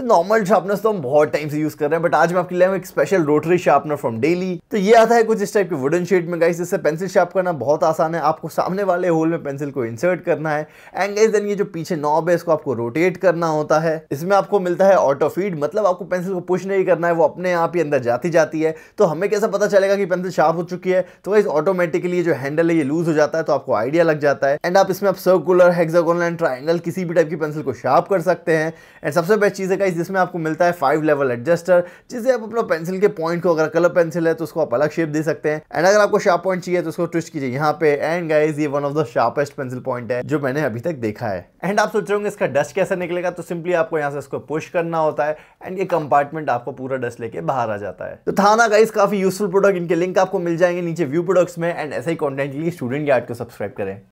तो normal sharpeners तो हम बहुत टाइम से यूज कर रहे हैं बट आज मैं आपके लिए एक special rotary sharpener from Deli तो ये आता है कुछ इस टाइप के वुडन शेड में गाइस इससे पेंसिल शार्प करना बहुत आसान है आपको सामने वाले होल में पेंसिल को इंसर्ट करना है एंड गाइस देन ये जो पीछे नॉब है इसको आपको रोटेट करना होता है इसमें आपको मिलता है ऑटो फीड मतलब आपको पेंसिल को पुश नहीं करना है वो अपने आप ही अंदर जाती जाती है तो हमें कैसा पता चलेगा कि पेंसिल शार्प हो चुकी है तो गाइस ऑटोमेटिकली जो हैंडल है ये लूज हो जाता है तो आपको आइडिया लग जाता है एंड आप इसमें आप सर्कुलर हेक्सागोनल एंड ट्राइंगल किसी भी टाइप की पेंसिल को शार्प कर सकते हैं एंड सबसे बेस्ट चीज़ है गाइस जिसमें आपको मिलता है फाइव लेवल एडजस्टर जिससे आप अपना पेंसिल के पॉइंट को अगर कलर पेंसिल है तो उसको आप अलग शेप दे सकते हैं एंड अगर आपको शार्प पॉइंट चाहिए तो उसको ट्विस्ट कीजिए यहाँ पे एंड गाइज ये one of the sharpest pencil point है जो मैंने अभी तक देखा है एंड आप सोच रहे होंगे इसका डस्ट कैसे निकलेगा तो सिंपली आपको यहाँ से इसको पुश करना होता है एंड ये कंपार्टमेंट आपको पूरा डस्ट लेके बाहर आ जाता है तो था ना गाइज काफी यूजफुल प्रोडक्ट इनके लिंक आपको मिल जाएंगे नीचे व्यू प्रोडक्ट्स में एंड ऐसे ही कॉन्टेंट के लिए स्टूडेंट यार्ड को सब्सक्राइब करें